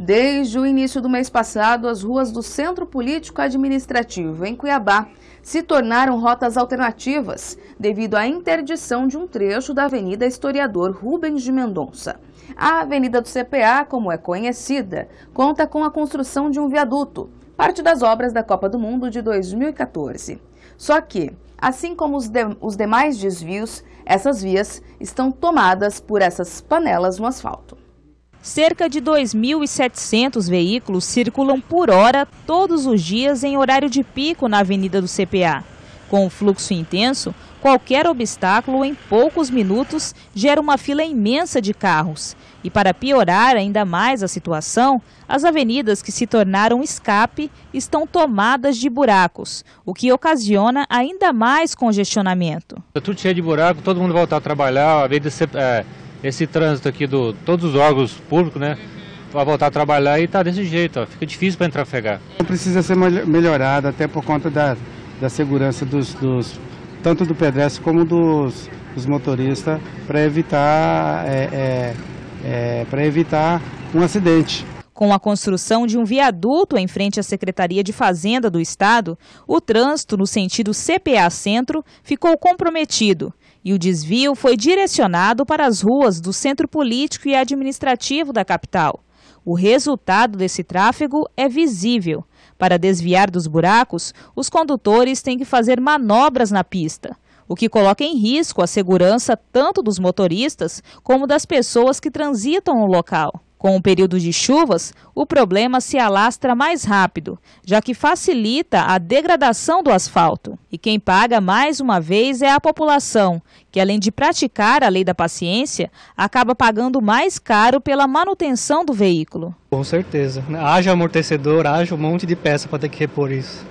Desde o início do mês passado, as ruas do Centro Político Administrativo, em Cuiabá, se tornaram rotas alternativas devido à interdição de um trecho da Avenida Historiador Rubens de Mendonça. A Avenida do CPA, como é conhecida, conta com a construção de um viaduto, parte das obras da Copa do Mundo de 2014. Só que, assim como os, de, os demais desvios, essas vias estão tomadas por essas panelas no asfalto. Cerca de 2.700 veículos circulam por hora todos os dias em horário de pico na Avenida do CPA. Com o fluxo intenso, qualquer obstáculo em poucos minutos gera uma fila imensa de carros. E para piorar ainda mais a situação, as avenidas que se tornaram escape estão tomadas de buracos, o que ocasiona ainda mais congestionamento. tudo cheio de buraco, todo mundo voltar a trabalhar, a avenida é, esse trânsito aqui do todos os órgãos públicos, né? Uhum. Para voltar a trabalhar e tá desse jeito, ó, fica difícil para entrafegar. Precisa ser melhorado até por conta da, da segurança dos, dos tanto do pedestre como dos, dos motoristas para evitar é, é, é, para evitar um acidente. Com a construção de um viaduto em frente à Secretaria de Fazenda do Estado, o trânsito no sentido CPA Centro ficou comprometido e o desvio foi direcionado para as ruas do centro político e administrativo da capital. O resultado desse tráfego é visível. Para desviar dos buracos, os condutores têm que fazer manobras na pista, o que coloca em risco a segurança tanto dos motoristas como das pessoas que transitam o local. Com o período de chuvas, o problema se alastra mais rápido, já que facilita a degradação do asfalto. E quem paga mais uma vez é a população, que além de praticar a lei da paciência, acaba pagando mais caro pela manutenção do veículo. Com certeza. Haja amortecedor, haja um monte de peça para ter que repor isso.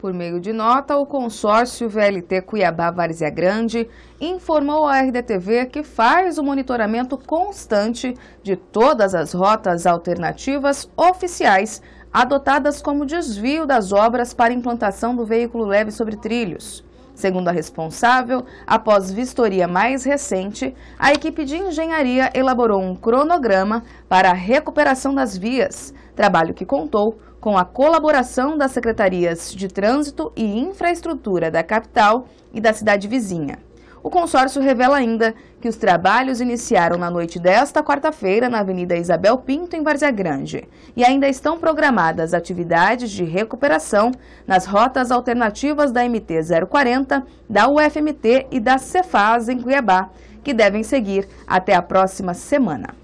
Por meio de nota, o consórcio VLT Cuiabá Várzea Grande informou à RDTV que faz o monitoramento constante de todas as rotas alternativas oficiais adotadas como desvio das obras para implantação do veículo leve sobre trilhos. Segundo a responsável, após vistoria mais recente, a equipe de engenharia elaborou um cronograma para a recuperação das vias, trabalho que contou com a colaboração das secretarias de Trânsito e Infraestrutura da capital e da cidade vizinha. O consórcio revela ainda que os trabalhos iniciaram na noite desta quarta-feira na Avenida Isabel Pinto, em Várzea Grande, e ainda estão programadas atividades de recuperação nas rotas alternativas da MT-040, da UFMT e da Cefaz, em Cuiabá, que devem seguir até a próxima semana.